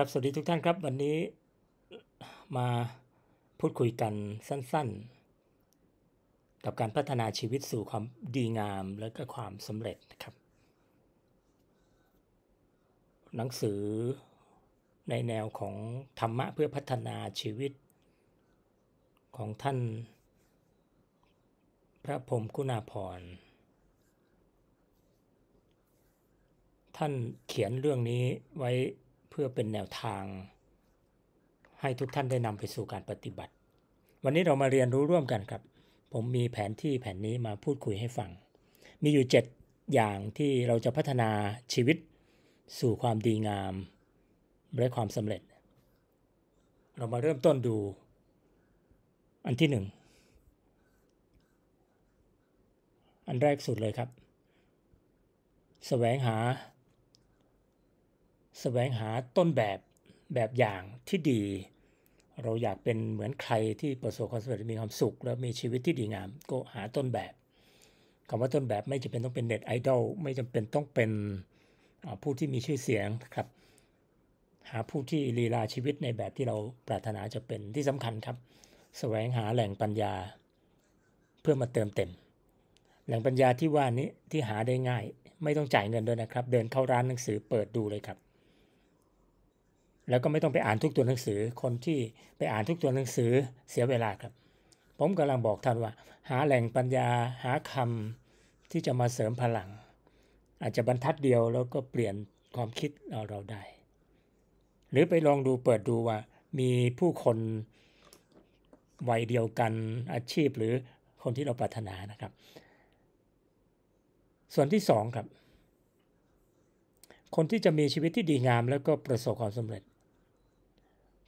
ครับ สวัสดีทุกท่านครับ วันนี้มาพูดคุยกันสั้นๆ กับการพัฒนาชีวิตสู่ความดีงามและก็ความสำเร็จนะครับ หนังสือในแนวของธรรมะเพื่อพัฒนาชีวิต ของท่าน พระพรมคุณาพร ท่านเขียนเรื่องนี้ไว้เพื่อเป็นแนวทาง ให้ทุกท่านได้นำไปสู่การปฏิบัติ วันนี้เรามาเรียนรู้ร่วมกันครับ ผมมีแผนที่แผนนี้มาพูดคุยให้ฟัง มีอยู่ 7 อย่างที่เราจะพัฒนาชีวิต สู่ความดีงามและความสำเร็จ เรามาเริ่มต้นดู อันที่หนึ่ง อันแรกสุดเลยครับสแสวงหาแสวงหาต้นแบบแบบอย่างที่ดี เราอยากเป็นเหมือนใครที่ประสบความสำเร็จมีความสุข แล้วมีชีวิตที่ดีงาม ก็หาต้นแบบคำว่าต้นแบบไม่จำเป็นต้องเป็นเน็ตไอดอลไม่จำเป็นต้องเป็นผู้ที่มีชื่อเสียงครับหาผู้ที่ลีลาชีวิตในแบบที่เราปรารถนาจะเป็นที่สำคัญครับสแสวงหาแหล่งปัญญา เพื่อมาเติมเต็มแหล่งปัญญาที่ว่านี้ที่หาได้ง่ายไม่ต้องจ่ายเงินด้วยนะครับ เดินเข้าร้านหนังสือเปิดดูเลยครับแล้วก็ไม่ต้องไปอ่านทุกตัวหนังสือ คนที่ไปอ่านทุกตัวหนังสือเสียเวลาครับ ผมกำลังบอกท่านว่า หาแหล่งปัญญาหาคำที่จะมาเสริมพลัง อาจจะบรรทัดเดียวแล้วก็เปลี่ยนความคิดเราเราได้ หรือไปลองดูเปิดดูว่ามีผู้คนวัยเดียวกันอาชีพหรือคนที่เราปรารถนานะครับ ส่วนที่สองครับ คนที่จะมีชีวิตที่ดีงาม แล้วก็ประสบความสำเร็จ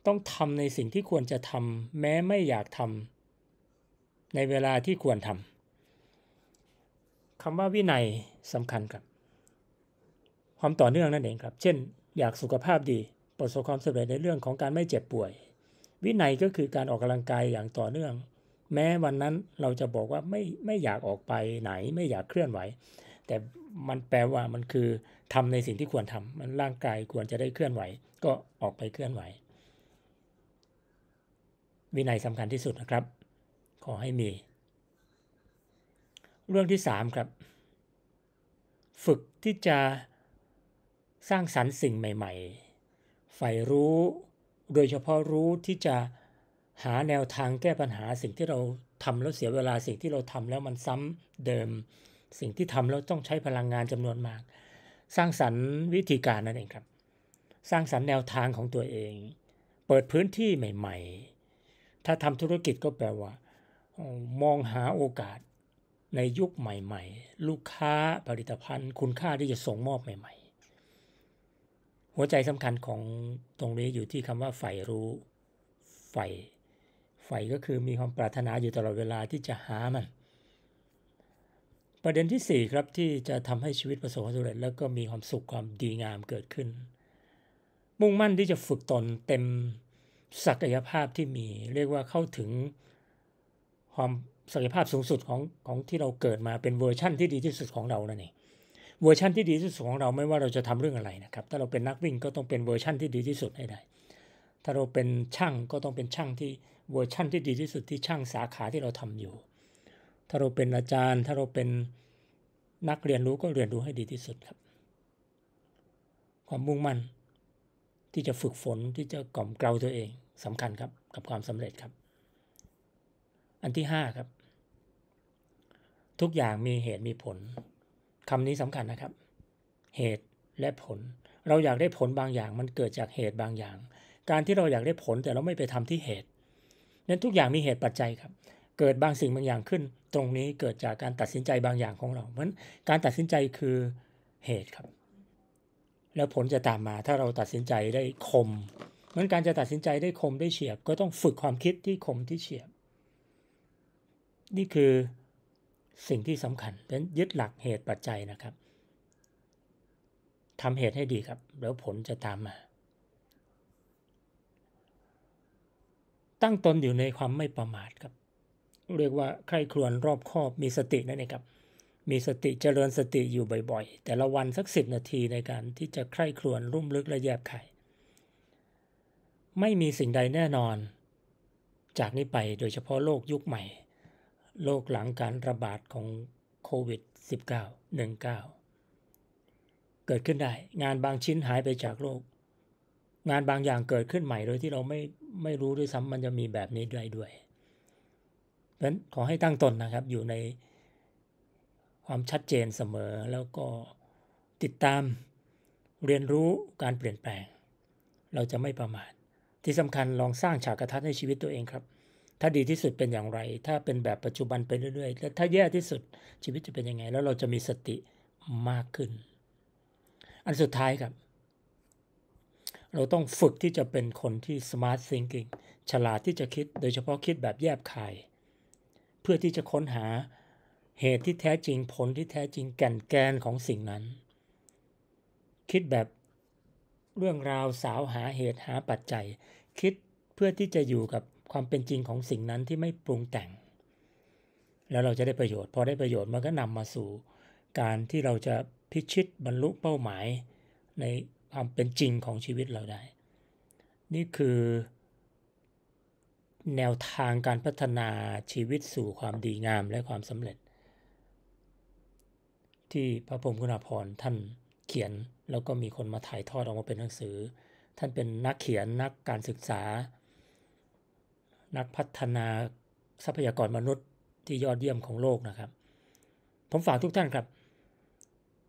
ต้องทำในสิ่งที่ควรจะทำแม้ไม่อยากทำในเวลาที่ควรทำคำว่าวินัยสำคัญครับ ความต่อเนื่องนั่นเองครับ เช่น อยากสุขภาพดี ประสบความสำเร็จในเรื่องของการไม่เจ็บป่วย วินัยก็คือการออกกำลังกายอย่างต่อเนื่อง แม้วันนั้นเราจะบอกว่าไม่ไม่อยากออกไปไหน ไม่อยากเคลื่อนไหว แต่มันแปลว่ามันคือทำในสิ่งที่ควรทำมันร่างกายควรจะได้เคลื่อนไหว ก็ออกไปเคลื่อนไหววินัยสำคัญที่สุดนะครับ ขอให้มี เรื่องที่ 3 ครับ ฝึกที่จะสร้างสรรค์สิ่งใหม่ๆใฝ่รู้ โดยเฉพาะรู้ที่จะหาแนวทางแก้ปัญหาสิ่งที่เราทำแล้วเสียเวลาสิ่งที่เราทำแล้วมันซ้ำเดิม สิ่งที่ทำแล้วต้องใช้พลังงานจำนวนมาก สร้างสรรค์วิธีการนั่นเองครับ สร้างสรรค์แนวทางของตัวเอง เปิดพื้นที่ใหม่ ๆถ้าทำธุรกิจก็แปลว่า มองหาโอกาสในยุคใหม่ ๆ ลูกค้าผลิตภัณฑ์ คุณค่าที่จะส่งมอบใหม่ ๆ หัวใจสำคัญของตรงนี้อยู่ที่คำว่าใฝ่รู้ใฝ่ใฝ่ก็คือมีความปรารถนาอยู่ตลอดเวลาที่จะหามัน ประเด็นที่ 4 ครับที่จะทำให้ชีวิตประสบความสำเร็จแล้วก็มีความสุข ความดีงามเกิดขึ้น มุ่งมั่นที่จะฝึกตนเต็มศักยภาพที่มีเรียกว่าเข้าถึง ความศักยภาพสูงสุดของของที่เราเกิดมาเป็นเวอร์ชั่นที่ดีที่สุดของเรานั่นเองเวอร์ชันที่ดีที่สุดของเราไม่ว่าเราจะทำเรื่องอะไรนะครับ ถ้าเราเป็นนักวิ่งก็ต้องเป็นเวอร์ชั่นที่ดีที่สุดให้ได้ ถ้าเราเป็นช่างก็ต้องเป็นช่างที่เวอร์ชั่นที่ดีที่สุด ที่ช่างสาขาที่เราทำอยู่ ถ้าเราเป็นอาจารย์ถ้าเราเป็นนักเรียนรู้ก็เรียนรู้ให้ดีที่สุดครับ ความมุ่งมั่นที่จะฝึกฝนที่จะกล่อมเกลาตัวเองสำคัญครับกับความสำเร็จครับ อันที่5ครับ ทุกอย่างมีเหตุมีผลคำนี้สำคัญนะครับ เหตุและผล เราอยากได้ผลบางอย่างมันเกิดจากเหตุบางอย่าง การที่เราอยากได้ผลแต่เราไม่ไปทำที่เหตุ นั้นทุกอย่างมีเหตุปัจจัยครับ เกิดบางสิ่งบางอย่างขึ้น ตรงนี้เกิดจากการตัดสินใจบางอย่างของเราเพราะนั้นการตัดสินใจคือเหตุครับแล้วผลจะตามมาถ้าเราตัดสินใจได้คมเหมือนการจะตัดสินใจได้คมได้เฉียบ ก็ต้องฝึกความคิดที่คมที่เฉียบ นี่คือสิ่งที่สำคัญดังนั้นยึดหลักเหตุปัจจัยนะครับทำเหตุให้ดีครับ แล้วผลจะตามมา ตั้งตนอยู่ในความไม่ประมาทครับ เรียกว่าใครครวนรอบคอบมีสตินั่นเองครับมีสติเจริญสติอยู่บ่อยๆ แต่ละวันสักสิบนาทีในการที่จะใคร่ครวญรุ่มลึกและแยบไข่ ไม่มีสิ่งใดแน่นอน จากนี้ไปโดยเฉพาะโลกยุคใหม่โลกหลังการระบาดของโควิด -19 19เกิดขึ้นได้ งานบางชิ้นหายไปจากโลก งานบางอย่างเกิดขึ้นใหม่โดยที่เราไม่ไม่รู้ด้วยซ้ำมันจะมีแบบนี้ด้วยด้วยเพราะฉะนั้นขอให้ตั้งตนนะครับอยู่ในความชัดเจนเสมอแล้วก็ติดตามเรียนรู้การเปลี่ยนแปลง เราจะไม่ประมาทที่สำคัญลองสร้างฉากกระทัดให้ชีวิตตัวเองครับ ถ้าดีที่สุดเป็นอย่างไร ถ้าเป็นแบบปัจจุบันไปเรื่อยๆแล้วถ้าแย่ที่สุดชีวิตจะเป็นยังไงแล้วเราจะมีสติมากขึ้น อันสุดท้ายครับ เราต้องฝึกที่จะเป็นคนที่ smart thinking ฉลาดที่จะคิดโดยเฉพาะคิดแบบแยบคายเพื่อที่จะค้นหาเหตุที่แท้จริงผลที่แท้จริงแก่นแกนของสิ่งนั้น คิดแบบเรื่องราวสาวหาเหตุหาปัจจัย คิดเพื่อที่จะอยู่กับความเป็นจริงของสิ่งนั้นที่ไม่ปรุงแต่ง แล้วเราจะได้ประโยชน์พอได้ประโยชน์มันก็นำมาสู่การที่เราจะพิชิตบรรลุเป้าหมาย ในความเป็นจริงของชีวิตเราได้ นี่คือ แนวทางการพัฒนาชีวิตสู่ความดีงามและความสำเร็จที่พระพรมกุณาภรณ์ท่านเขียนแล้วก็มีคนมาถ่ายทอดออกมาเป็นหนังสือ ท่านเป็นนักเขียนนักการศึกษา นักพัฒนาทรัพยากรมนุษย์ที่ยอดเยี่ยมของโลกนะครับ ผมฝากทุกท่านครับ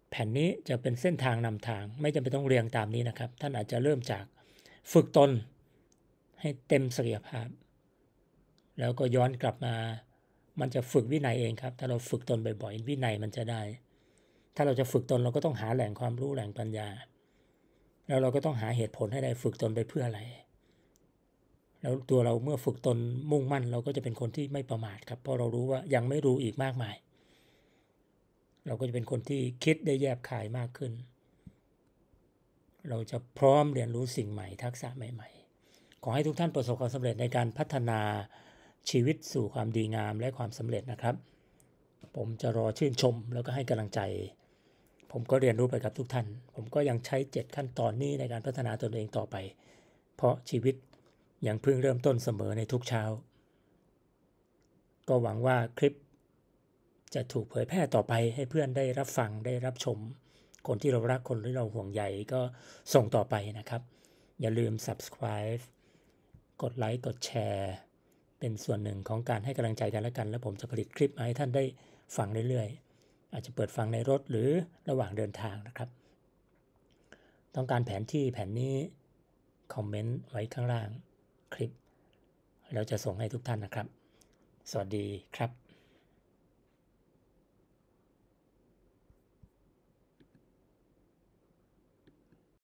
แผ่นนี้จะเป็นเส้นทางนำทาง ไม่จำเป็นต้องเรียงตามนี้นะครับ ท่านอาจจะเริ่มจากฝึกตน ให้เต็มศักยภาพ แล้วก็ย้อนกลับมามันจะฝึกวินัยเองครับถ้าเราฝึกตนบ่อยๆวินัยมันจะได้ถ้าเราจะฝึกตนเราก็ต้องหาแหล่งความรู้แหล่งปัญญา แล้วเราก็ต้องหาเหตุผลให้ได้ฝึกตนไปเพื่ออะไร แล้วตัวเราเมื่อฝึกตนมุ่งมั่น เราก็จะเป็นคนที่ไม่ประมาทครับเพราะเรารู้ว่ายังไม่รู้อีกมากมายเราก็จะเป็นคนที่คิดได้แยบคายมากขึ้น เราจะพร้อมเรียนรู้สิ่งใหม่ทักษะใหม่ ๆ ขอให้ทุกท่านประสบความสำเร็จในการพัฒนาชีวิตสู่ความดีงาม และความสำเร็จนะครับ ผมจะรอชื่นชมแล้วก็ให้กำลังใจผมก็เรียนรู้ไปกับทุกท่าน ผมก็ยังใช้ 7 ขั้นตอนนี้ในการพัฒนาตนเองต่อไป เพราะชีวิตยังเพิ่งเริ่มต้นเสมอในทุกเช้า ก็หวังว่าคลิปจะถูกเผยแพร่ต่อไปให้เพื่อนได้รับฟังได้รับชม คนที่เรารัก คนที่เราห่วงใยก็ส่งต่อไปนะครับ อย่าลืม subscribe กดไลค์ กดแชร์ เป็นส่วนหนึ่งของการให้กำลังใจกันและกัน และผมจะผลิตคลิปมาให้ท่านได้ฟังเรื่อยๆอาจจะเปิดฟังในรถหรือระหว่างเดินทางนะครับ ต้องการแผนที่แผนนี้ คอมเมนต์ไว้ข้างล่างคลิปแล้วจะส่งให้ทุกท่านนะครับ สวัสดีครับ